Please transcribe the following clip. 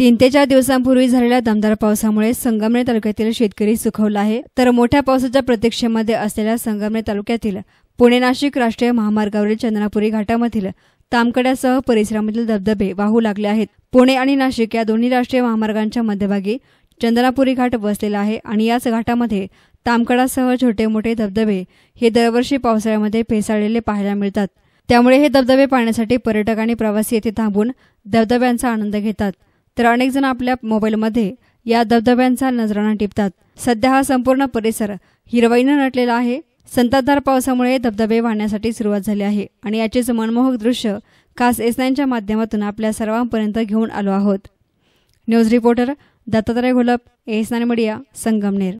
तीन ते चार दिवसांपूर्वी झालेल्या दमदार पावसामुळे संगमनेर तालुक्यातील शेतकरी सुखवला आहे तर मोठ्या पावसाच्या प्रतीक्षेमध्ये असलेल्या संगमनेर तालुक्यातील पुणे नाशिक राष्ट्रीय महामार्गावरील चंदनापुरी घाटामधील तामकड्यासह परिसरामधील धबधबे वाहू लागले आहेत पुणे आणि नाशिक या दोन्ही राष्ट्रीय महामार्गांच्या मध्यभागी चंदनापुरी घाट वसलेला आहे आणि याच घाटामध्ये तामकडासह छोटे मोठे धबधबे हे दरवर्षी पावसाळ्यामध्ये फेसाळलेले पाहायला मिळतात त्यामुळे हे धबधबे पाहण्यासाठी पर्यटक आणि प्रवासी येथे थांबून धबधब्यांचा आनंद घेतात तर अनेक जण आपल्या मोबाईलमध्ये या धबधब्यांचा नजराणा टिपतात सध्या हा संपूर्ण परिसर हिरवाईनं नटलेला आहे संततधार पावसामुळे धबधबे वाहण्यासाठी सुरुवात झाली आहे आणि याचेच मनमोहक दृश्य खास नाईनच्या माध्यमातून आपल्या सर्वांपर्यंत घेऊन आलो आहोत news reporter Dattatray Gholap nine media Sangamner